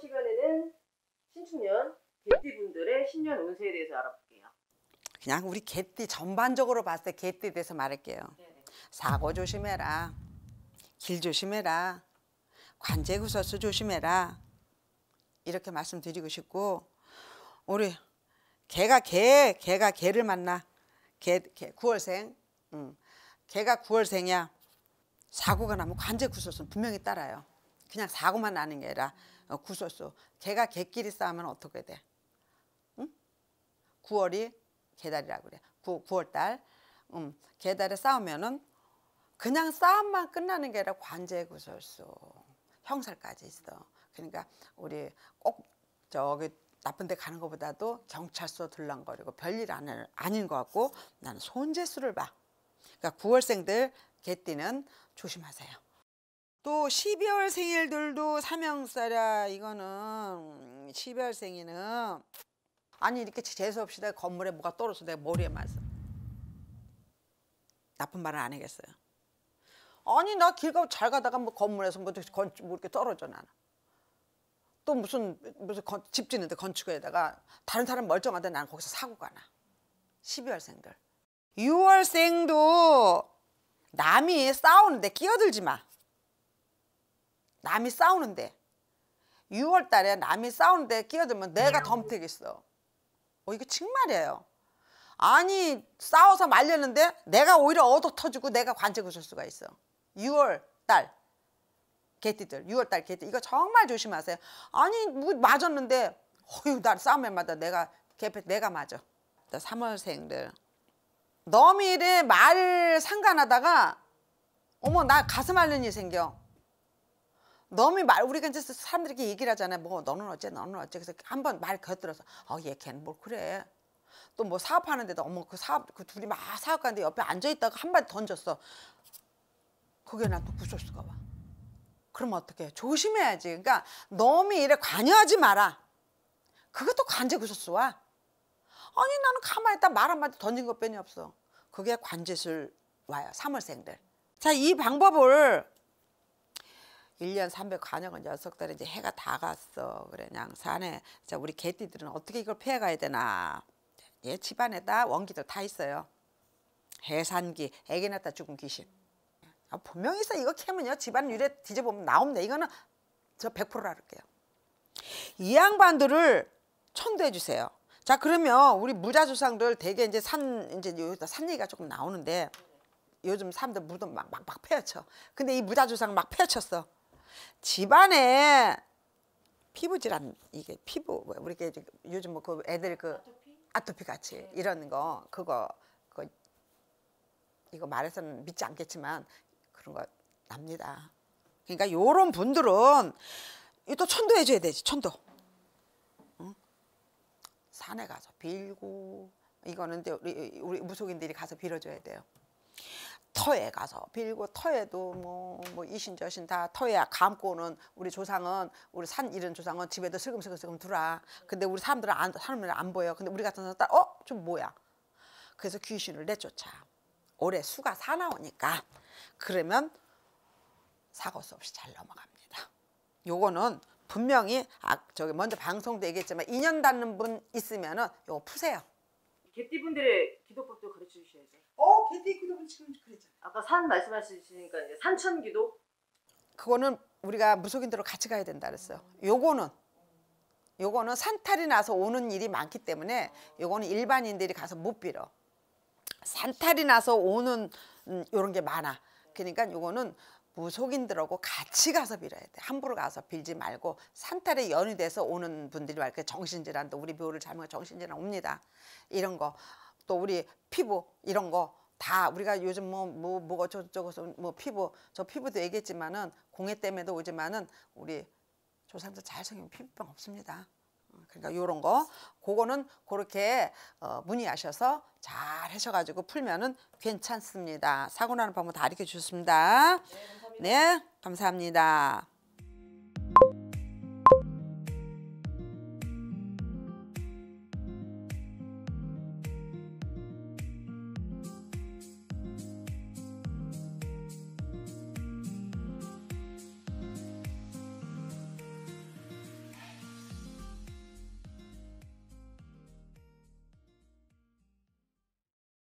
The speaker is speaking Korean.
시간에는 신축년 개띠분들의 신년 운세에 대해서 알아볼게요. 그냥 우리 개띠 전반적으로 봤을 때 개띠에 대해서 말할게요. 네네. 네. 사고 조심해라. 길 조심해라. 관제구설수 조심해라. 이렇게 말씀드리고 싶고 우리 개가 개, 개가 개를 만나. 개, 개 9월생. 응. 개가 9월생이야. 사고가 나면 관제구설수는 분명히 따라요. 그냥 사고만 나는 게 아니라 어, 구설수 개가 개끼리 싸우면 어떻게 돼? 응? 9월이 개달이라고 그래. 9, 9월달. 음, 개달에 싸우면은 그냥 싸움만 끝나는 게 아니라 관제 구설수, 형살까지 있어. 그러니까 우리 꼭 저기 나쁜 데 가는 것보다도 경찰서 둘랑거리고 별일 아닌, 아닌 것 같고 나는 손재수를 봐. 그러니까 9월생들 개띠는 조심하세요. 또 12월 생일들도 삼형사야 이거는 12월 음, 생일은 아니 이렇게 재수없이 내 건물에 뭐가 떨어져 내가 머리에 맞아 나쁜 말은 안 하겠어요 아니 나 길가고 잘 가다가 뭐 건물에서 뭐, 건, 뭐 이렇게 떨어져 나는 또 무슨 무슨 건, 집 짓는데 건축에다가 다른 사람 멀쩡한데 나는 거기서 사고가 나 12월생들 6월생도 남이 싸우는데 끼어들지 마 남이 싸우는데 6월 달에 남이 싸우는데 끼어들면 내가 덤택있어 어, 이거 정말이에요. 아니 싸워서 말렸는데 내가 오히려 얻어 터지고 내가 관직을 줄 수가 있어. 6월 달 개띠들 6월 달 개띠 이거 정말 조심하세요. 아니 뭐 맞았는데 어휴 날 싸움에마다 내가 개패 내가 맞아. 3월생들 너미래말 상관하다가 어머 나 가슴 앓는 일 생겨. 너무 말 우리가 이제 사람들에게 얘기를 하잖아요. 뭐 너는 어째 너는 어째 그래서 한번 말 곁들여서 어 얘 걔는 뭘 그래. 또 뭐 사업하는데도 어머 그 사업 그 둘이 막 사업가는데 옆에 앉아 있다가 한마디 던졌어. 그게 나또 부쏠수가 봐. 그럼 어떻게 조심해야지. 그러니까 너무 이래 관여하지 마라. 그것도 관제 구소수와 아니 나는 가만히 있다 말 한마디 던진 것 빼니 없어. 그게 관제술 와요. 사월생들자 이 방법을 1년 300관역은 녀석들은 이제 해가 다 갔어. 그래 그냥 산에 자 우리 개띠들은 어떻게 이걸 피해 가야 되나. 얘 예, 집안에다 원기들다 있어요. 해산기, 애기 낳다 죽은 귀신. 아, 분명히 있어. 이거 캐면요. 집안 유래 뒤져보면 나옵니다 이거는 저 100%라 그럴게요. 이 양반들을 천도해 주세요. 자 그러면 우리 무자조상들 대개 이제 산 이제 산 얘기가 조금 나오는데 요즘 사람들 무덤 막, 막, 막펴허쳐 근데 이 무자조상 막펴허쳤어 집안에 피부질환 이게 피부 뭐 우리 게 요즘 뭐 그 애들 그 아토피? 같이 네. 이런 거 그거 그거 이거 말해서는 믿지 않겠지만 그런 거 납니다. 그러니까 요런 분들은 또 천도해 줘야 되지 천도. 응? 산에 가서 빌고 이거는 우리 우리 무속인들이 가서 빌어줘야 돼요. 터에 가서 빌고 터에도 뭐, 뭐 이신저신 다 터에 감고는 우리 조상은 우리 산 이런 조상은 집에도 슬금슬금 들어와 근데 우리 사람들은 안, 사람들은 안 보여 근데 우리 같은 사람 딱 어? 좀 뭐야 그래서 귀신을 내쫓아 올해 수가 사나오니까 그러면 사고수 없이 잘 넘어갑니다 요거는 분명히 아 저기 먼저 방송도 얘기했지만 인연 닿는 분 있으면은 요거 푸세요 개띠분들의 기도법도 가르쳐 주셔야죠 어 개띠 기도법 지금 산 말씀하시니까 이제 산천기도 그거는 우리가 무속인들로 같이 가야 된다 그랬어요. 요거는 요거는 산탈이 나서 오는 일이 많기 때문에 요거는 일반인들이 가서 못 빌어. 산탈이 나서 오는 음, 요런 게 많아. 그러니까 요거는 무속인들하고 같이 가서 빌어야 돼. 함부로 가서 빌지 말고 산탈에 연이 돼서 오는 분들이 말그 정신질환도 우리 묘를 잘못 정신질환 옵니다. 이런 거 또 우리 피부 이런 거다 우리가 요즘 뭐 뭐 뭐, 뭐가 저저거서 뭐 피부 저 피부도 얘기했지만은 공해 때문에도 오지만은 우리 조상들 잘 생긴 피부병 없습니다. 어, 그러니까 요런 거 그거는 그렇게 어, 문의하셔서 잘 하셔가지고 풀면은 괜찮습니다. 사고 나는 방법 다 이렇게 주셨습니다. 네, 감사합니다. 네, 감사합니다.